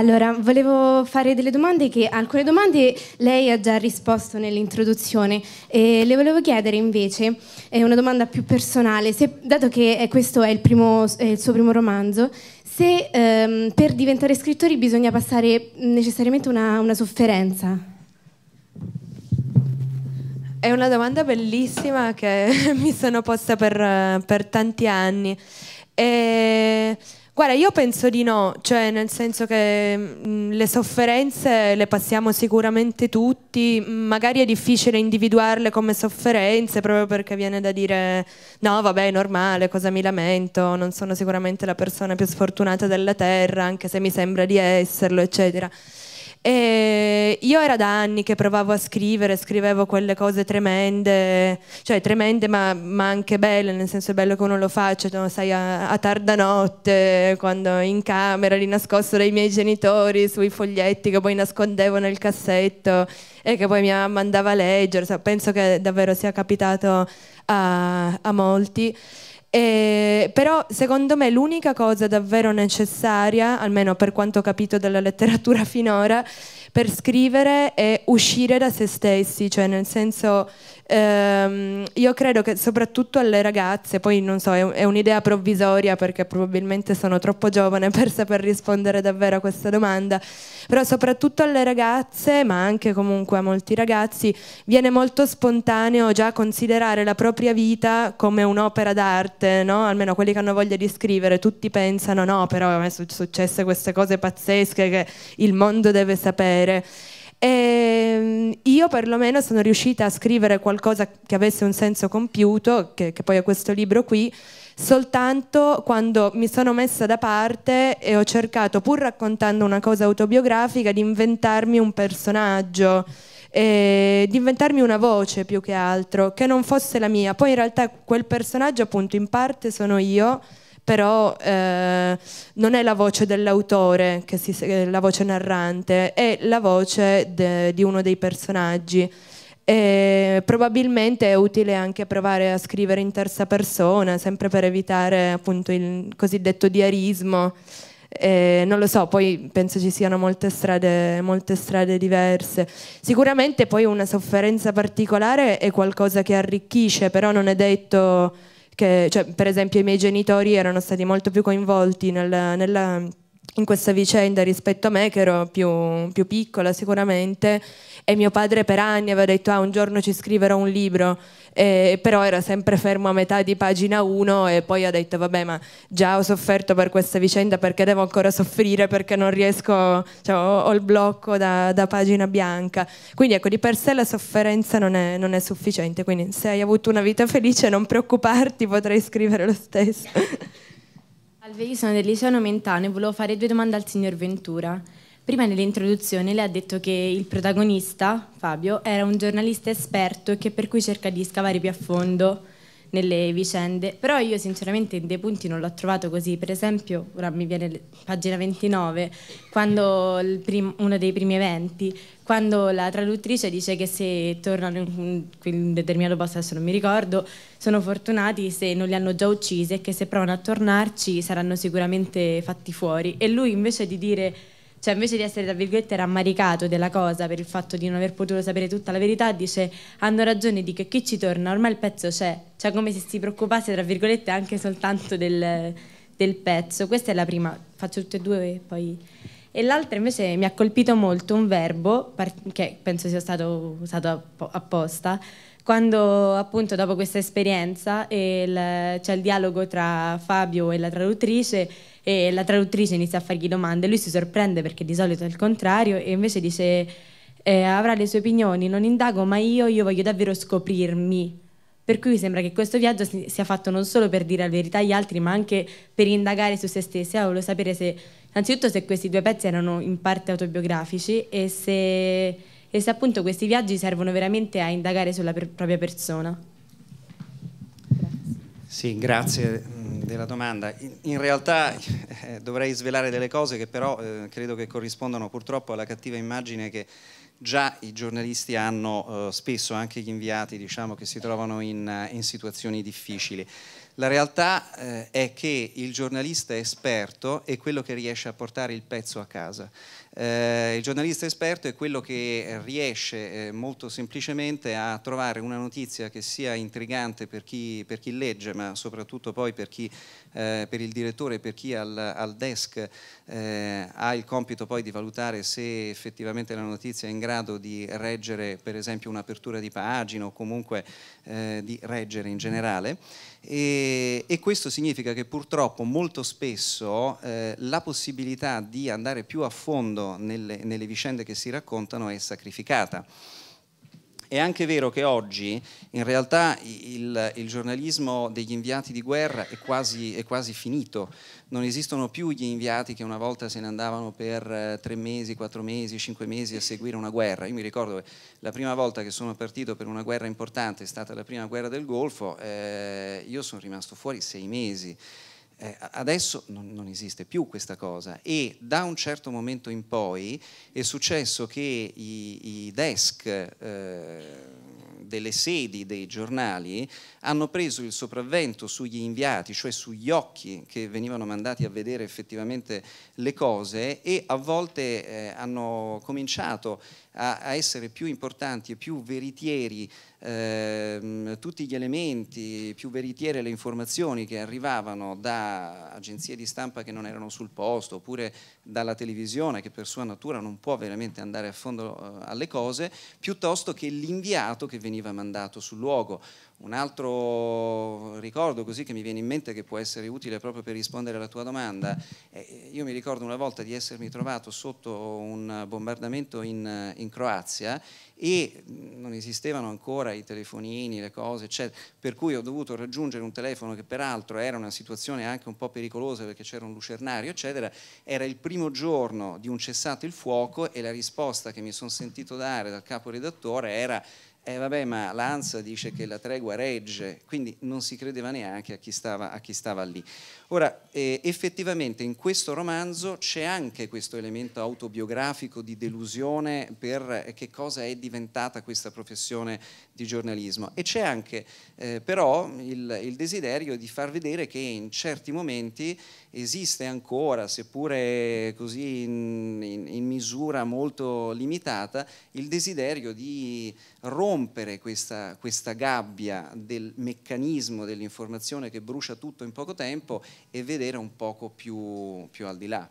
Allora, volevo fare delle domande che alcune domande lei ha già risposto nell'introduzione e le volevo chiedere invece, è una domanda più personale, se, dato che questo è il, primo, è il suo primo romanzo, se ehm, per diventare scrittori bisogna passare necessariamente una, una sofferenza? È una domanda bellissima che mi sono posta per, per tanti anni. E Guarda, io penso di no, cioè nel senso che mh, mm, le sofferenze le passiamo sicuramente tutti, mm, magari è difficile individuarle come sofferenze proprio perché viene da dire no, vabbè, è normale, cosa mi lamento, non sono sicuramente la persona più sfortunata della Terra, anche se mi sembra di esserlo, eccetera. E io era da anni che provavo a scrivere, scrivevo quelle cose tremende, cioè tremende ma, ma anche belle, nel senso è bello che uno lo faccia, no? sai, a, a, tarda notte, quando in camera li nascosto dai miei genitori sui foglietti che poi nascondevo nel cassetto e che poi mia mandava a leggere, penso che davvero sia capitato a, a molti. Eh, però secondo me l'unica cosa davvero necessaria, almeno per quanto ho capito dalla letteratura finora, per scrivere è uscire da se stessi, cioè nel senso Ehm, io credo che soprattutto alle ragazze, poi non so, è, un'idea provvisoria perché probabilmente sono troppo giovane per saper rispondere davvero a questa domanda, però soprattutto alle ragazze, ma anche comunque a molti ragazzi, viene molto spontaneo già considerare la propria vita come un'opera d'arte, no? almeno quelli che hanno voglia di scrivere, tutti pensano no, però a me sono successe queste cose pazzesche che il mondo deve sapere. E ehm, io perlomeno sono riuscita a scrivere qualcosa che avesse un senso compiuto, che, che poi è questo libro qui, soltanto quando mi sono messa da parte e ho cercato, pur raccontando una cosa autobiografica, di inventarmi un personaggio eh, di inventarmi una voce più che altro, che non fosse la mia. Poi in realtà quel personaggio appunto in parte sono io, però eh, non è la voce dell'autore, che si, la voce narrante, è la voce de, di uno dei personaggi. E probabilmente è utile anche provare a scrivere in terza persona, sempre per evitare appunto il cosiddetto diarismo. E non lo so, poi penso ci siano molte strade, molte strade, diverse. Sicuramente poi una sofferenza particolare è qualcosa che arricchisce, però non è detto che, cioè, per esempio i miei genitori erano stati molto più coinvolti nel, nella in questa vicenda rispetto a me che ero più, più, piccola sicuramente e mio padre per anni aveva detto ah un giorno ci scriverò un libro eh, però era sempre fermo a metà di pagina 1 e poi ha detto vabbè ma già ho sofferto per questa vicenda perché devo ancora soffrire perché non riesco cioè, ho, ho, il blocco da, da, pagina bianca quindi ecco di per sé la sofferenza non è, non è sufficiente quindi se hai avuto una vita felice non preoccuparti potrai scrivere lo stesso Salve, io sono del liceo Nomentano e volevo fare due domande al signor Ventura. Prima nell'introduzione lei ha detto che il protagonista, Fabio, era un giornalista esperto e che per cui cerca di scavare più a fondo nelle vicende, però io sinceramente in dei punti non l'ho trovato così, per esempio, ora mi viene pagina 29, quando prim, uno dei primi eventi, quando la traduttrice dice che se tornano in un determinato posto, adesso non mi ricordo, sono fortunati se non li hanno già uccisi e che se provano a tornarci saranno sicuramente fatti fuori. E lui invece di dire cioè invece di essere, tra virgolette, rammaricato della cosa per il fatto di non aver potuto sapere tutta la verità, dice hanno ragione di che chi ci torna, ormai il pezzo c'è. Cioè come se si preoccupasse, tra virgolette, anche soltanto del, del pezzo. Questa è la prima, faccio tutte e due e poi... E l'altra invece mi ha colpito molto un verbo che penso sia stato usato apposta quando appunto dopo questa esperienza c'è cioè il dialogo tra Fabio e la traduttrice e la traduttrice inizia a fargli domande, lui si sorprende perché di solito è il contrario e invece dice eh, avrà le sue opinioni, non indago, ma io, io voglio davvero scoprirmi. Per cui mi sembra che questo viaggio sia fatto non solo per dire la verità agli altri, ma anche per indagare su se stessi. Io volevo sapere se, innanzitutto, se questi due pezzi erano in parte autobiografici e se, e se appunto questi viaggi servono veramente a indagare sulla per propria persona. Grazie. Sì, grazie della domanda. In, in realtà eh, dovrei svelare delle cose che però eh, credo che corrispondano purtroppo alla cattiva immagine che già i giornalisti hanno eh, spesso, anche gli inviati diciamo, che si trovano in, eh, in situazioni difficili. La realtà eh, è che il giornalista esperto è quello che riesce a portare il pezzo a casa. Eh, il giornalista esperto è quello che riesce eh, molto semplicemente a trovare una notizia che sia intrigante per chi, per chi legge, ma soprattutto poi per, chi, eh, per, il direttore, per chi al, al desk eh, ha il compito poi di valutare se effettivamente la notizia è in grado di reggere per esempio un'apertura di pagina o comunque eh, di reggere in generale. E, e, questo significa che purtroppo molto spesso eh, la possibilità di andare più a fondo nelle, nelle vicende che si raccontano è sacrificata. È anche vero che oggi in realtà il, il giornalismo degli inviati di guerra è quasi, è quasi, finito, non esistono più gli inviati che una volta se ne andavano per eh, tre mesi, quattro mesi, cinque mesi a seguire una guerra. Io mi ricordo che la prima volta che sono partito per una guerra importante è stata la prima guerra del Golfo, eh, io sono rimasto fuori sei mesi. Eh, adesso non, non, esiste più questa cosa e da un certo momento in poi è successo che i, i desk eh, delle sedi dei giornali hanno preso il sopravvento sugli inviati, cioè sugli occhi che venivano mandati a vedere effettivamente le cose e a volte eh, hanno cominciato a, a essere più importanti e più veritieri ehm, tutti gli elementi, più veritiere le informazioni che arrivavano da agenzie di stampa che non erano sul posto oppure dalla televisione che per sua natura non può veramente andare a fondo eh, alle cose, piuttosto che l'inviato che veniva mandato sul luogo un altro ricordo così che mi viene in mente che può essere utile proprio per rispondere alla tua domanda, io mi ricordo una volta di essermi trovato sotto un bombardamento in, in Croazia e non esistevano ancora i telefonini, le cose, eccetera, per cui ho dovuto raggiungere un telefono che peraltro era una situazione anche un po' pericolosa perché c'era un lucernario, eccetera, era il primo giorno di un cessato il fuoco e la risposta che mi sono sentito dare dal caporedattore era eh, vabbè, ma l'ANSA dice che la tregua regge, quindi non si credeva neanche a chi stava, a chi stava lì. Ora, eh, effettivamente in questo romanzo c'è anche questo elemento autobiografico di delusione per eh, che cosa è diventata questa professione di giornalismo e c'è anche eh, però il, il desiderio di far vedere che in certi momenti esiste ancora, seppure così in, in, misura molto limitata il desiderio di rompere questa, questa gabbia del meccanismo dell'informazione che brucia tutto in poco tempo e vedere un poco più, più al di là.